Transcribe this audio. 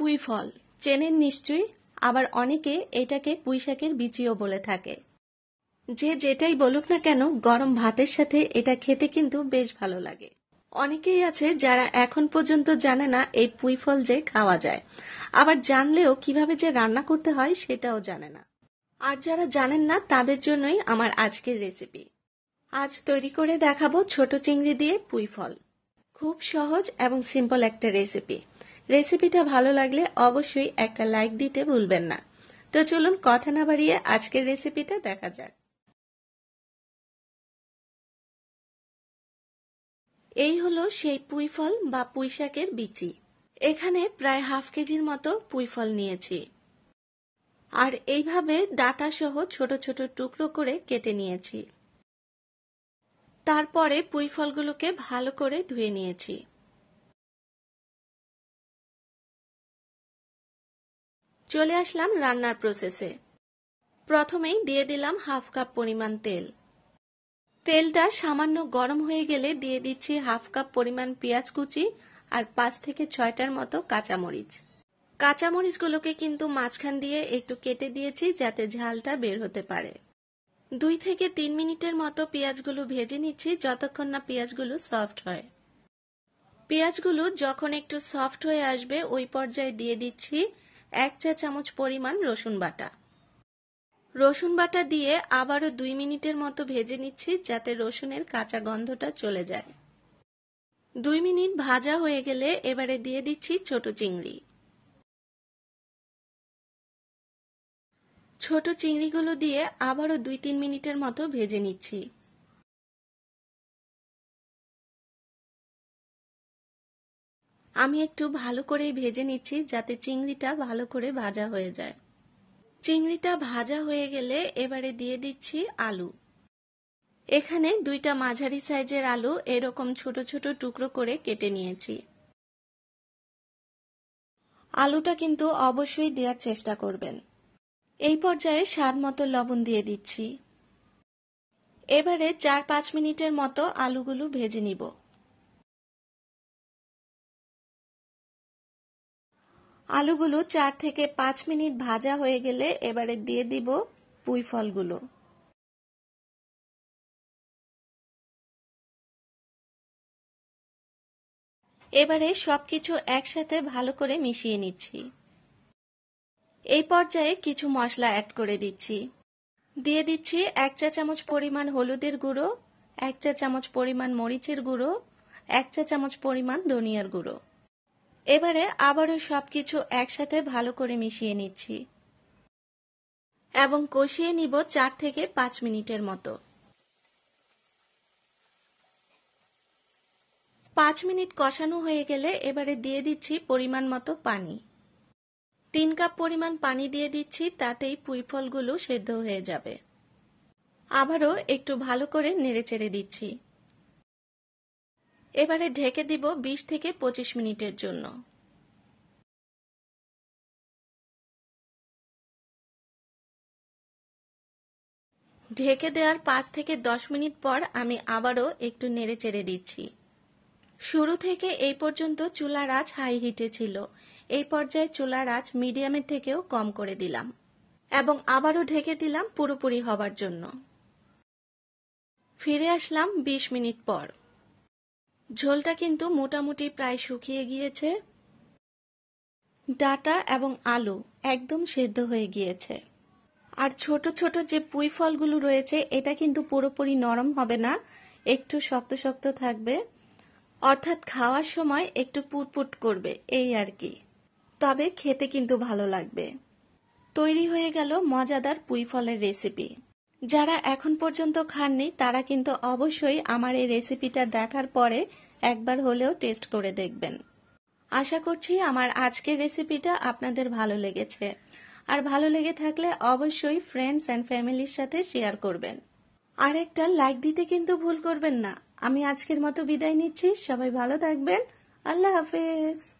পুঁই ফল চেনেন নিশ্চয়ই আবার অনেকে এটাকে পুঁইশাকের বিচিও বলে থাকে যে যেটাই বলুক না কেন গরম ভাতের সাথে এটা খেতে কিন্তু বেশ ভালো লাগে অনেকেই আছে যারা এখন পর্যন্ত জানে না এই পুঁই ফল যে খাওয়া যায় আবার জানলেও কিভাবে যে রান্না করতে হয় সেটাও জানে না আর যারা জানেন না তাদের জন্যই আমার আজকের রেসিপি আজ তৈরি করে দেখাবো ছোট চিংড়ি দিয়ে পুঁই ফল খুব সহজ এবং সিম্পল একটা রেসিপি রেসিপিটা ভালো লাগলে অবশ্যই একটা লাইক দিতে ভুলবেন না তো চলুন কথা না বাড়িয়ে আজকের রেসিপিটা দেখা যাক এই হলো সেই পুঁই ফল বা পুঁই শাকের বিচি এখানে প্রায় হাফ কেজির মতো পুঁই ফল নিয়েছি আর এইভাবে ডাটা সহ ছোট ছোট টুকরো করে কেটে নিয়েছি তারপরে পুঁই ফলগুলোকে ভালো করে ধুয়ে নিয়েছি চলে আসলাম রান্নার প্রসেসে প্রথমেই দিয়ে দিলাম হাফ কাপ পরিমাণ তেল তেলটা সামান্য গরম হয়ে গেলে দিয়ে দিচ্ছি হাফ কাপ পরিমাণ পেঁয়াজ কুচি আর পাঁচ থেকে ছয়টার মতো কাঁচামরিচ কাঁচামরিচগুলোকে কিন্তু মাঝখান দিয়ে একটু কেটে দিয়েছি যাতে ঝালটা বের হতে পারে দুই থেকে তিন মিনিটের মতো পেঁয়াজগুলো ভেজে নিচ্ছি যতক্ষণ না পেঁয়াজগুলো সফট হয় পেঁয়াজগুলো যখন একটু সফট হয়ে আসবে ওই পর্যায়ে দিয়ে দিচ্ছি এক চা চামচ পরিমাণ রসুন বাটা রসুন বাটা দিয়ে আবারও দুই মিনিটের মতো ভেজে নিচ্ছি যাতে রসুনের কাঁচা গন্ধটা চলে যায় দুই মিনিট ভাজা হয়ে গেলে এবারে দিয়ে দিচ্ছি ছোট চিংড়ি ছোট চিংড়িগুলো দিয়ে আবারও দুই তিন মিনিটের মতো ভেজে নিচ্ছি আমি একটু ভালো করে ভেজে নিচ্ছি যাতে চিংড়িটা ভালো করে ভাজা হয়ে যায় চিংড়িটা ভাজা হয়ে গেলে এবারে দিয়ে দিচ্ছি আলু এখানে দুইটা মাঝারি সাইজের আলু এরকম ছোট ছোট টুকরো করে কেটে নিয়েছি আলুটা কিন্তু অবশ্যই দেওয়ার চেষ্টা করবেন এই পর্যায়ে স্বাদ মতো লবণ দিয়ে দিচ্ছি এবারে চার পাঁচ মিনিটের মতো আলুগুলো ভেজে নিব আলুগুলো চার থেকে পাঁচ মিনিট ভাজা হয়ে গেলে এবারে দিয়ে দিব পুঁই ফলগুলো এবারে সবকিছু একসাথে ভালো করে মিশিয়ে নিচ্ছি এই পর্যায়ে কিছু মশলা অ্যাড করে দিচ্ছি দিয়ে দিচ্ছি এক চা চামচ পরিমাণ হলুদের গুঁড়ো এক চা চামচ পরিমাণ মরিচের গুঁড়ো এক চা চামচ পরিমাণ ধনিয়ার গুঁড়ো এবারে আবারও সবকিছু একসাথে ভালো করে মিশিয়ে নিচ্ছি এবং কষিয়ে নিব চার থেকে পাঁচ মিনিটের মতো পাঁচ মিনিট কষানো হয়ে গেলে এবারে দিয়ে দিচ্ছি পরিমাণ মতো পানি তিন কাপ পরিমাণ পানি দিয়ে দিচ্ছি তাতেই ফলগুলো সেদ্ধ হয়ে যাবে আবারও একটু ভালো করে চেড়ে দিচ্ছি এবারে ঢেকে দিব ২০ থেকে ২৫ মিনিটের জন্য ঢেকে দেওয়ার পাঁচ থেকে দশ মিনিট পর আমি আবারও একটু নেড়ে চেড়ে দিচ্ছি শুরু থেকে এই পর্যন্ত চুলার আঁচ হাই হিটে ছিল এই পর্যায়ে চুলার আঁচ মিডিয়ামের থেকেও কম করে দিলাম এবং আবারও ঢেকে দিলাম পুরোপুরি হবার জন্য ফিরে আসলাম ২০ মিনিট পর ঝোলটা কিন্তু মোটামুটি প্রায় শুকিয়ে গিয়েছে ডাটা এবং আলু একদম সেদ্ধ হয়ে গিয়েছে আর ছোট ছোট যে পুঁই ফলগুলো রয়েছে এটা কিন্তু পুরোপুরি নরম হবে না একটু শক্ত শক্ত থাকবে অর্থাৎ খাওয়ার সময় একটু পুটপুট করবে এই আর কি তবে খেতে কিন্তু ভালো লাগবে তৈরি হয়ে গেল মজাদার পুঁই ফলের রেসিপি যারা এখন পর্যন্ত খাননি তারা কিন্তু অবশ্যই আমার এই রেসিপিটা দেখার পরে একবার হলেও টেস্ট করে দেখবেন আশা করছি আমার আজকের রেসিপিটা আপনাদের ভালো লেগেছে আর ভালো লেগে থাকলে অবশ্যই ফ্রেন্ডস অ্যান্ড ফ্যামিলির সাথে শেয়ার করবেন আর একটা লাইক দিতে কিন্তু ভুল করবেন না আমি আজকের মতো বিদায় নিচ্ছি সবাই ভালো থাকবেন আল্লাহ হাফেজ